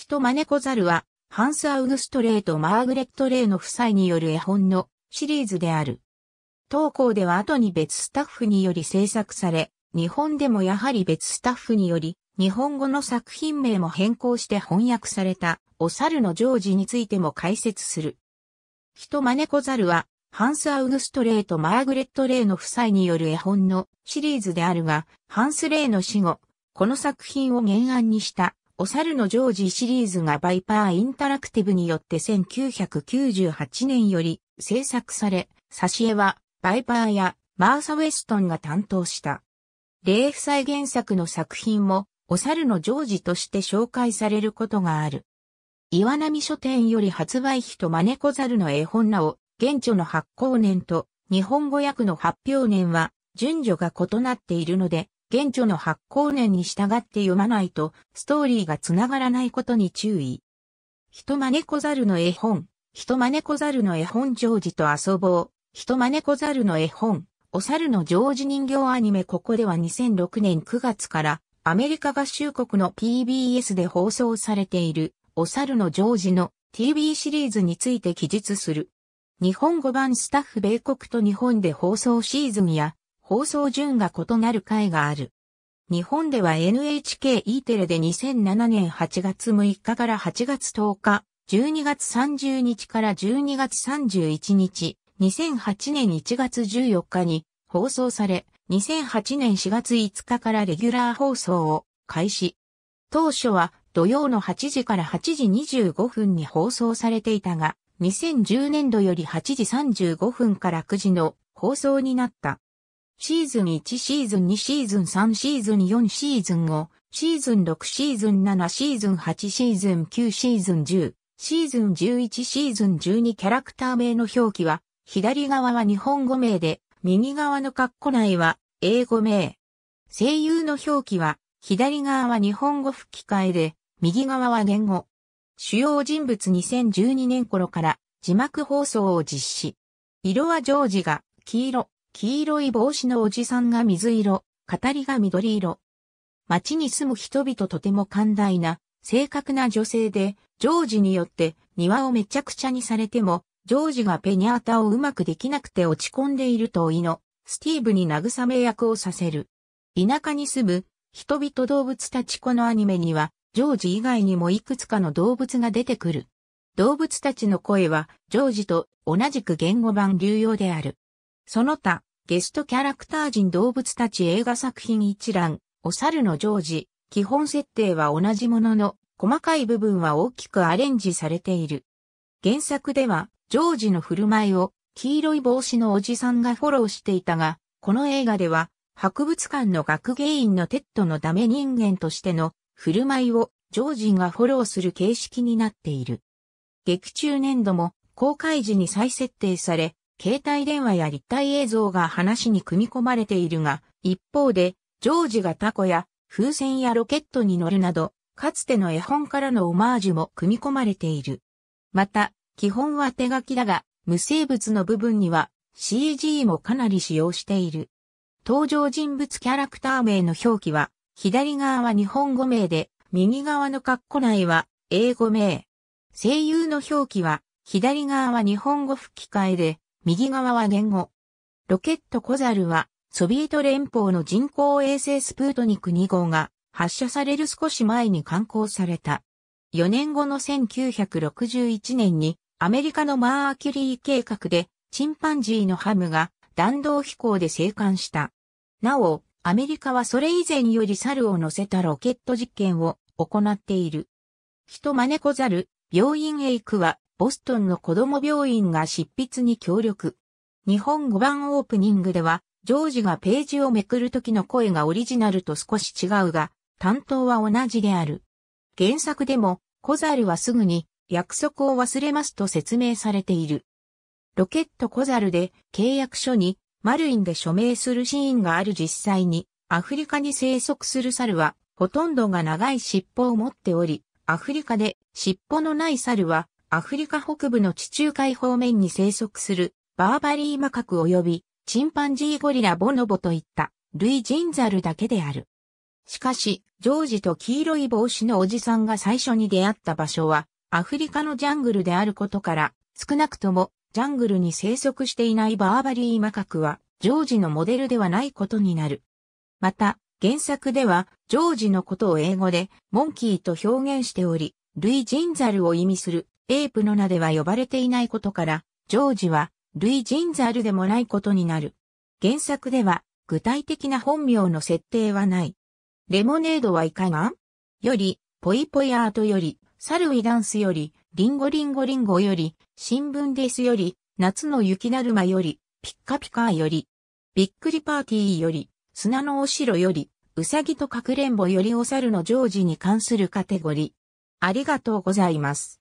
人トマネコザルは、ハンス・アウグストレーとマーグレット・レイの夫妻による絵本のシリーズである。当校では後に別スタッフにより制作され、日本でもやはり別スタッフにより、日本語の作品名も変更して翻訳された、お猿のジョージについても解説する。人トマネコザルは、ハンス・アウグストレーとマーグレット・レイの夫妻による絵本のシリーズであるが、ハンス・レイの死後、この作品を原案にしたお猿のジョージシリーズがバイパーインタラクティブによって1998年より制作され、挿絵はバイパーやマーサ・ウェストンが担当した。例夫妻原作の作品もお猿のジョージとして紹介されることがある。岩波書店より発売費と招子猿の絵本なお、現著の発行年と日本語訳の発表年は順序が異なっているので、現著の発行年に従って読まないと、ストーリーが繋がらないことに注意。人真似小猿の絵本、人真似小猿の絵本ジョージと遊ぼう、人真似小猿の絵本、お猿のジョージ人形アニメここでは2006年9月からアメリカ合衆国の PBS で放送されているお猿のジョージの TV シリーズについて記述する。日本語版スタッフ米国と日本で放送シーズンや放送順が異なる回がある。日本では NHKE テレで2007年8月6日から8月10日、12月30日から12月31日、2008年1月14日に放送され、2008年4月5日からレギュラー放送を開始。当初は土曜の8時から8時25分に放送されていたが、2010年度より8時35分から9時の放送になった。シーズン1シーズン2シーズン3シーズン4シーズン5、シーズン6シーズン7シーズン8シーズン9シーズン10、シーズン11シーズン12キャラクター名の表記は、左側は日本語名で、右側の括弧内は英語名。声優の表記は、左側は日本語吹き替えで、右側は言語。主要人物2012年頃から字幕放送を実施。色はジョージが黄色、黄色い帽子のおじさんが水色、語りが緑色。街に住む人々とても寛大な、正確な女性で、ジョージによって庭をめちゃくちゃにされても、ジョージがペニャータをうまくできなくて落ち込んでいるといの、スティーブに慰め役をさせる。田舎に住む、人々動物たちこのアニメには、ジョージ以外にもいくつかの動物が出てくる。動物たちの声は、ジョージと同じく言語版流用である。その他、ゲストキャラクター人動物たち映画作品一覧、お猿のジョージ、基本設定は同じものの、細かい部分は大きくアレンジされている。原作では、ジョージの振る舞いを、黄色い帽子のおじさんがフォローしていたが、この映画では、博物館の学芸員のテッドのダメ人間としての振る舞いをジョージがフォローする形式になっている。劇中年度も公開時に再設定され、携帯電話や立体映像が話に組み込まれているが、一方で、ジョージがタコや風船やロケットに乗るなど、かつての絵本からのオマージュも組み込まれている。また、基本は手書きだが、無生物の部分には CG もかなり使用している。登場人物キャラクター名の表記は、左側は日本語名で、右側のカッコ内は英語名。声優の表記は、左側は日本語吹き替えで、右側は言語。ロケットコザルは、ソビエト連邦の人工衛星スプートニク2号が発射される少し前に刊行された。4年後の1961年にアメリカのマーキュリー計画でチンパンジーのハムが弾道飛行で生還した。なお、アメリカはそれ以前より猿を乗せたロケット実験を行っている。人真猫猿、病院へ行くはボストンの子供病院が執筆に協力。日本語版オープニングでは、ジョージがページをめくる時の声がオリジナルと少し違うが、担当は同じである。原作でも、コザルはすぐに約束を忘れますと説明されている。ロケットコザルで契約書にマルインで署名するシーンがある実際にアフリカに生息する猿はほとんどが長い尻尾を持っており、アフリカで尻尾のない猿はアフリカ北部の地中海方面に生息するバーバリーマカク及びチンパンジーゴリラボノボといった類ザルだけである。しかし、ジョージと黄色い帽子のおじさんが最初に出会った場所はアフリカのジャングルであることから少なくともジャングルに生息していないバーバリーマカクはジョージのモデルではないことになる。また、原作では、ジョージのことを英語で、モンキーと表現しており、ルイ・ジンザルを意味する、エープの名では呼ばれていないことから、ジョージは、ルイ・ジンザールでもないことになる。原作では、具体的な本名の設定はない。レモネードはいかがより、ポイポイアートより、サルウィダンスより、リンゴリンゴリンゴより、新聞ですより、夏の雪だるまより、ピッカピカーより、びっくりパーティーより、砂のお城より、うさぎとかくれんぼよりお猿のジョージに関するカテゴリー。ありがとうございます。